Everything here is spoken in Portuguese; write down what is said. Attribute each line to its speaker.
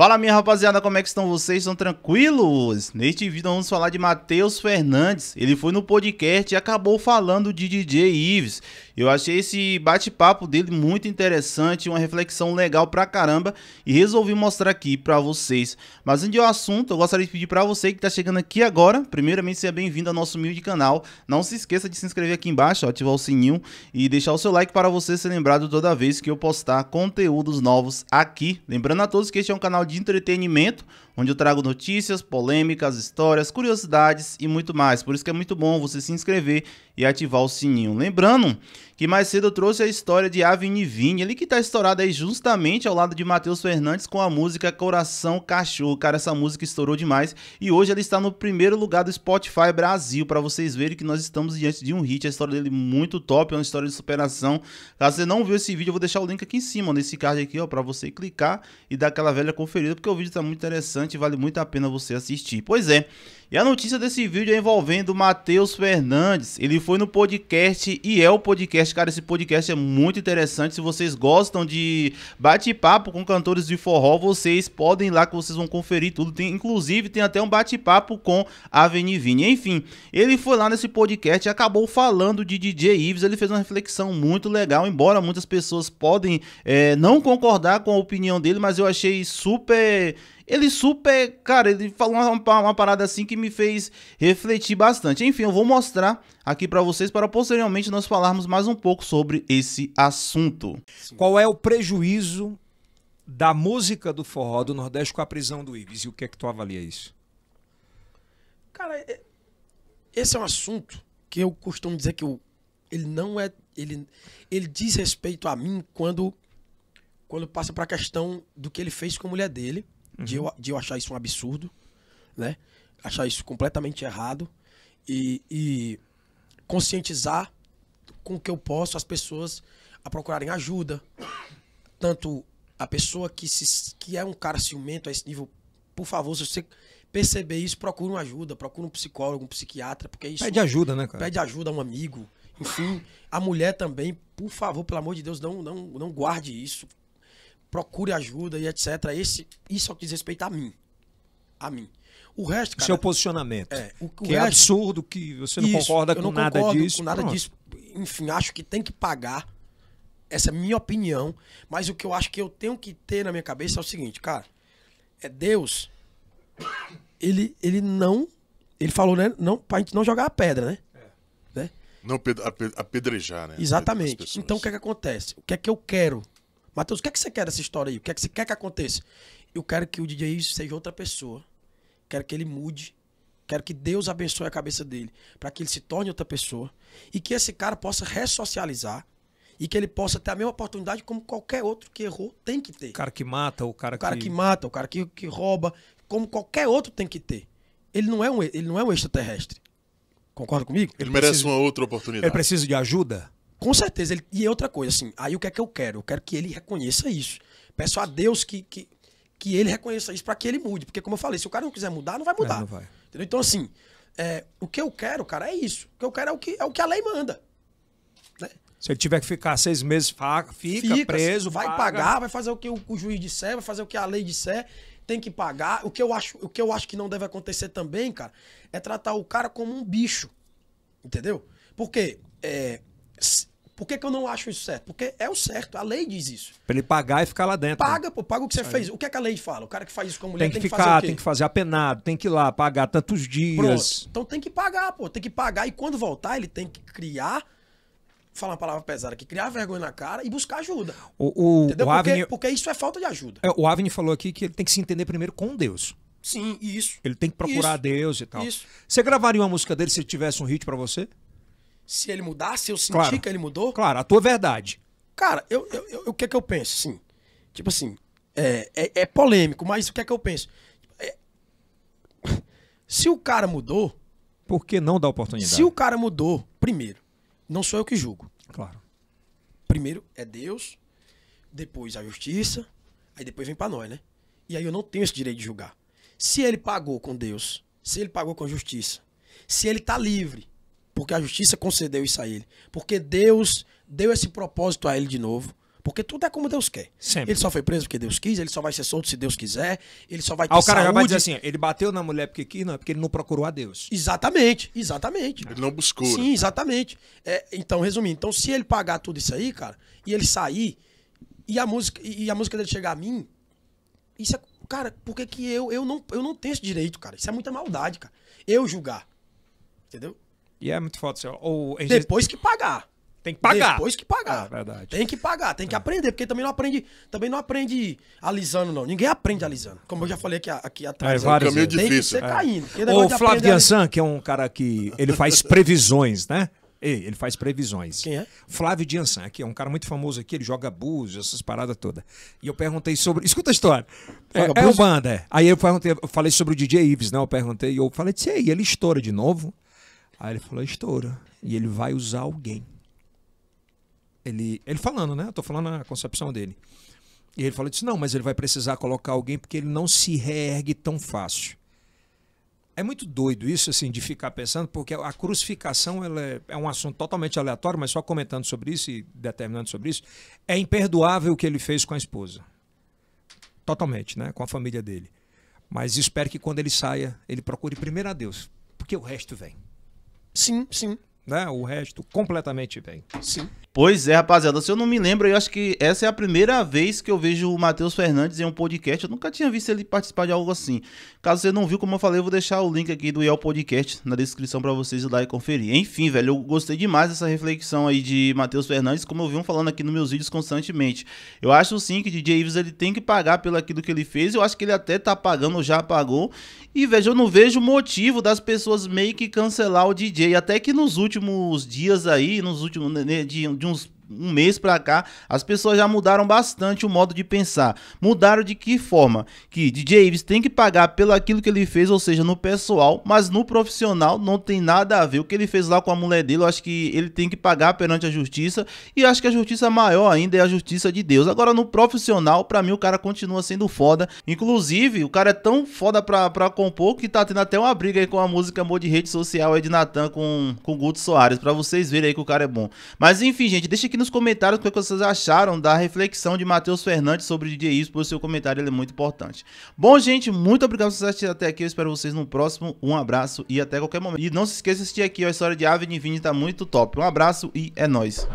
Speaker 1: Fala minha rapaziada, como é que estão vocês? Estão tranquilos? Neste vídeo vamos falar de Matheus Fernandes. Ele foi no podcast e acabou falando de DJ Ives. Eu achei esse bate-papo dele muito interessante, uma reflexão legal pra caramba e resolvi mostrar aqui pra vocês. Mas antes do assunto, eu gostaria de pedir pra você que tá chegando aqui agora, primeiramente seja bem-vindo ao nosso humilde canal. Não se esqueça de se inscrever aqui embaixo, ó, ativar o sininho e deixar o seu like para você ser lembrado toda vez que eu postar conteúdos novos aqui. Lembrando a todos que este é um canal de de entretenimento onde eu trago notícias, polêmicas, histórias, curiosidades e muito mais. Por isso que é muito bom você se inscrever e ativar o sininho. Lembrando que mais cedo eu trouxe a história de Avini Vini, ali que está estourada aí justamente ao lado de Matheus Fernandes com a música Coração Cachorro. Cara, essa música estourou demais e hoje ela está no primeiro lugar do Spotify Brasil, para vocês verem que nós estamos diante de um hit, a história dele é muito top, é uma história de superação. Caso você não viu esse vídeo, eu vou deixar o link aqui em cima, nesse card aqui, ó, para você clicar e dar aquela velha conferida, porque o vídeo está muito interessante interessante e vale muito a pena você assistir. Pois é. E a notícia desse vídeo é envolvendo o Matheus Fernandes. Ele foi no podcast e é o podcast. Cara, esse podcast é muito interessante. Se vocês gostam de bate-papo com cantores de forró, vocês podem ir lá que vocês vão conferir tudo. Tem, inclusive, tem até um bate-papo com a Venivini. Enfim, ele foi lá nesse podcast e acabou falando de DJ Ives. Ele fez uma reflexão muito legal, embora muitas pessoas podem é, não concordar com a opinião dele, mas eu achei super... Ele super... Cara, ele falou uma, uma parada assim que me fez refletir bastante. Enfim, eu vou mostrar aqui para vocês para posteriormente nós falarmos mais um pouco sobre esse assunto. Qual é o prejuízo da música do forró do
Speaker 2: Nordeste com a prisão do
Speaker 3: Ives? E o que é que tu avalia isso? Cara, é, esse é um assunto que eu costumo dizer que eu, ele não é ele, ele diz respeito a mim quando quando passa para a questão do que ele fez com a mulher dele, de, uhum. eu, de eu achar isso um absurdo, né? achar isso completamente errado e, e conscientizar com o que eu posso as pessoas a procurarem ajuda. Tanto a pessoa que, se, que é um cara ciumento a esse nível, por favor, se você perceber isso, procure uma ajuda, procure um psicólogo, um psiquiatra, porque isso. Pede ajuda, né, cara? Pede ajuda a um amigo. Enfim, a mulher também, por favor, pelo amor de Deus, não, não, não guarde isso. Procure ajuda e etc. Esse, isso é o que diz respeito a mim. A mim.
Speaker 2: O resto, cara, Seu posicionamento. É, o, que o é resto, absurdo,
Speaker 3: que você não isso, concorda com não nada concordo, disso. Com nada pronto. disso. Enfim, acho que tem que pagar. Essa é a minha opinião. Mas o que eu acho que eu tenho que ter na minha cabeça é o seguinte, cara. É Deus. Ele, ele não. Ele falou, né? Não, pra gente não jogar a pedra, né? É. né? Não apedrejar, né? Exatamente. Então o que é que acontece? O que é que eu quero? Matheus, o que é que você quer dessa história aí? O que é que você quer que é aconteça? Eu quero que o DJ seja outra pessoa Quero que ele mude. Quero que Deus abençoe a cabeça dele, para que ele se torne outra pessoa e que esse cara possa ressocializar e que ele possa ter a mesma oportunidade como qualquer outro que errou tem que ter. O cara que mata, o cara, o cara que... que mata, o cara que, que rouba, como qualquer outro tem que ter. Ele não é um, ele não é um extraterrestre. Concorda comigo? Ele, ele merece precisa... uma outra
Speaker 2: oportunidade. Ele precisa
Speaker 3: de ajuda? Com certeza. Ele... E outra coisa, assim, aí o que é que eu quero? Eu quero que ele reconheça isso. Peço a Deus que, que que ele reconheça isso para que ele mude. Porque, como eu falei, se o cara não quiser mudar, não vai é, mudar. Não, não vai. Então, assim, é, o que eu quero, cara, é isso. O que eu quero é o que, é o que a lei manda. Né?
Speaker 2: Se ele tiver que ficar seis meses, fica, fica preso. Vai paga. pagar, vai
Speaker 3: fazer o que o, o, juiz disser, vai fazer o que a lei disser, tem que pagar. O que, eu acho, o que eu acho que não deve acontecer também, cara, é tratar o cara como um bicho. Entendeu? Porque é, por que, que eu não acho isso certo? Porque é o certo, a lei diz isso.
Speaker 2: Pra ele pagar e ficar lá dentro. Paga,
Speaker 3: né? pô, paga o que você Aí. fez. O que, é que a lei fala? O cara que faz isso com mulher tem que, tem que ficar, tem que
Speaker 2: fazer apenado, tem que ir lá pagar tantos dias. Pronto.
Speaker 3: Então tem que pagar, pô, tem que pagar e quando voltar ele tem que criar falar uma palavra pesada aqui, criar vergonha na cara e buscar ajuda.
Speaker 2: O, o, entendeu? O porque, Avni... porque,
Speaker 3: isso é falta de ajuda.
Speaker 2: É, o Avni falou aqui que ele tem que se entender primeiro com Deus.
Speaker 3: Sim, isso.
Speaker 2: Ele tem que procurar isso, Deus e tal. Isso. Você gravaria uma música dele
Speaker 3: se ele tivesse um hit para você? se ele mudasse, eu senti claro. que ele mudou. Claro, a tua verdade. Cara, eu, eu, eu, o que é que eu penso, assim? Tipo assim, é, é, é polêmico, mas o que é que eu penso? É... se o cara mudou... Por que não dar oportunidade? Se o cara mudou, primeiro, não sou eu que julgo. Claro. Primeiro é Deus, depois a justiça, aí depois vem pra nós, né? E aí eu não tenho esse direito de julgar. Se ele pagou com Deus, se ele pagou com a justiça, se ele tá livre, porque a justiça concedeu isso a ele. Porque Deus deu esse propósito a ele de novo. Porque tudo é como Deus quer. Sempre. Ele só foi preso porque Deus quis, ele só vai ser solto se Deus quiser, ele só vai ter ah, o cara saúde. vai dizer assim, ele bateu na mulher porque quis, não, é porque ele não procurou a Deus. Exatamente, exatamente. Ele não buscou. Sim, né? exatamente. É, então, resumindo, então se ele pagar tudo isso aí, cara, e ele sair, e a música, e a música dele chegar a mim, isso é, cara, por que que eu, eu, não, eu não tenho esse direito, cara? Isso é muita maldade, cara. Eu julgar, entendeu?
Speaker 2: E é muito foda. Assim, ou,
Speaker 3: Depois que pagar. Tem que pagar. Depois que pagar. É verdade. Tem que pagar, tem que é. aprender, porque também não aprende, também não aprende alisando, não. Ninguém aprende alisando. Como eu já falei aqui, aqui atrás. É, é tem difícil. Tem é. caindo. O Flávio Diançan,
Speaker 2: que é um cara que ele faz previsões, né? Ele faz previsões. Quem é? Flávio Diançan, aqui é um cara muito famoso aqui, ele joga búzios, essas paradas todas. E eu perguntei sobre. Escuta a história.
Speaker 1: É, é o banda.
Speaker 2: Aí eu, perguntei, eu falei sobre o DJ Ives, né? Eu perguntei, eu falei, e aí, ele estoura de novo? Aí ele falou: estoura. E ele vai usar alguém. Ele, ele falando, né? Eu tô falando a concepção dele. E ele falou: disse, não, mas ele vai precisar colocar alguém porque ele não se reergue tão fácil. É muito doido isso, assim, de ficar pensando, porque a crucificação ela é, é um assunto totalmente aleatório, mas só comentando sobre isso e determinando sobre isso, é imperdoável o que ele fez com a esposa. Totalmente, né? Com a família dele. Mas espero que quando ele saia, ele procure primeiro a Deus, porque o resto vem.
Speaker 3: Sim, sim.
Speaker 1: Né? O resto completamente bem. Sim. Pois é, rapaziada. Se eu não me lembro, eu acho que essa é a primeira vez que eu vejo o Matheus Fernandes em um podcast. Eu nunca tinha visto ele participar de algo assim. Caso você não viu, como eu falei, eu vou deixar o link aqui do IEL Podcast na descrição para vocês ir lá e conferir. Enfim, velho, eu gostei demais dessa reflexão aí de Matheus Fernandes, como eu venho falando aqui nos meus vídeos constantemente. Eu acho sim que DJ Ives ele tem que pagar pelo aquilo que ele fez. Eu acho que ele até tá pagando, já pagou. E, veja, eu não vejo motivo das pessoas meio que cancelar o DJ. Até que nos últimos dias aí, nos últimos. Né, de, Jones um mês para cá, as pessoas já mudaram bastante o modo de pensar. Mudaram de que forma? Que DJ Ives tem que pagar pelo aquilo que ele fez, ou seja, no pessoal, mas no profissional não tem nada a ver. O que ele fez lá com a mulher dele, eu acho que ele tem que pagar perante a justiça. E acho que a justiça maior ainda é a justiça de Deus. Agora, no profissional, para mim, o cara continua sendo foda. Inclusive, o cara é tão foda pra, pra compor que tá tendo até uma briga aí com a música Amor de Rede Social aí de Natan com, com Guto Soares, para vocês verem aí que o cara é bom. Mas enfim, gente, deixa aqui nos comentários o é que vocês acharam da reflexão de Matheus Fernandes sobre o DJ Ispo. O seu comentário é muito importante. Bom, gente, muito obrigado por vocês assistirem até aqui. Eu espero vocês no próximo. Um abraço e até qualquer momento. E não se esqueça de assistir aqui a história de Ave Vini, tá muito top. Um abraço e é nóis.